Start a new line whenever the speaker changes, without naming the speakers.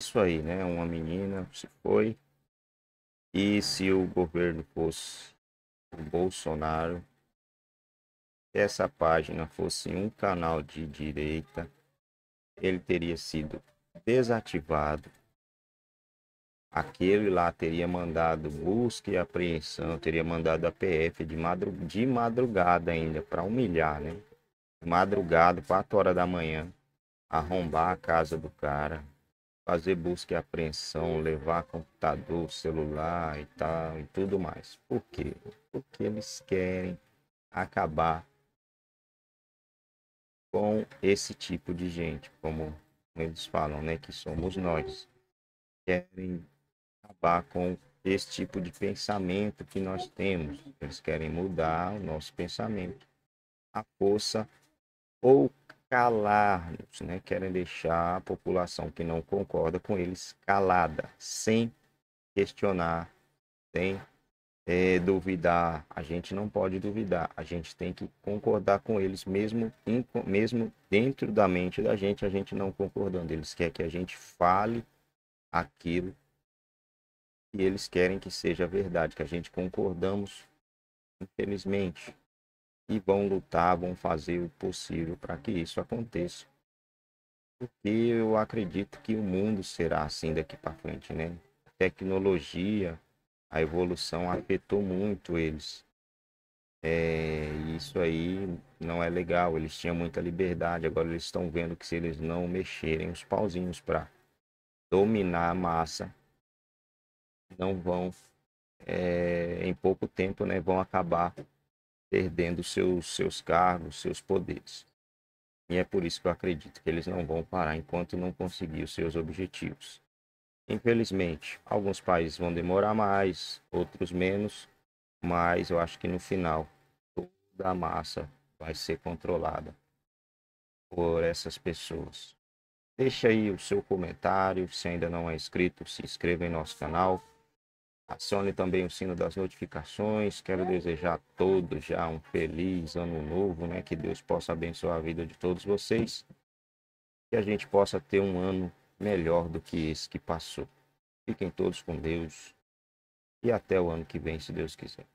isso aí, né? Uma menina se foi. E se o governo fosse o Bolsonaro, essa página fosse um canal de direita, ele teria sido desativado. Aquele lá teria mandado busca e apreensão, teria mandado a PF de, madru de madrugada ainda, para humilhar, né? madrugada, 4 horas da manhã, arrombar a casa do cara, fazer busca e apreensão, levar computador, celular e tal, e tudo mais. Por quê? Porque eles querem acabar com esse tipo de gente, como eles falam, né, que somos nós. Querem acabar com esse tipo de pensamento que nós temos. Eles querem mudar o nosso pensamento. A força ou calar-nos, né? querem deixar a população que não concorda com eles calada, sem questionar, sem é, duvidar. A gente não pode duvidar, a gente tem que concordar com eles, mesmo, mesmo dentro da mente da gente, a gente não concordando. Eles querem que a gente fale aquilo que eles querem que seja verdade, que a gente concordamos, infelizmente e vão lutar, vão fazer o possível para que isso aconteça. Porque eu acredito que o mundo será assim daqui para frente, né? A tecnologia, a evolução afetou muito eles. É, isso aí não é legal. Eles tinham muita liberdade, agora eles estão vendo que se eles não mexerem os pauzinhos para dominar a massa, não vão, é, em pouco tempo, né, vão acabar perdendo seus, seus cargos, seus poderes. E é por isso que eu acredito que eles não vão parar enquanto não conseguir os seus objetivos. Infelizmente, alguns países vão demorar mais, outros menos, mas eu acho que no final toda a massa vai ser controlada por essas pessoas. Deixe aí o seu comentário, se ainda não é inscrito, se inscreva em nosso canal. Acione também o sino das notificações. Quero desejar a todos já um feliz ano novo, né? Que Deus possa abençoar a vida de todos vocês. Que a gente possa ter um ano melhor do que esse que passou. Fiquem todos com Deus e até o ano que vem, se Deus quiser.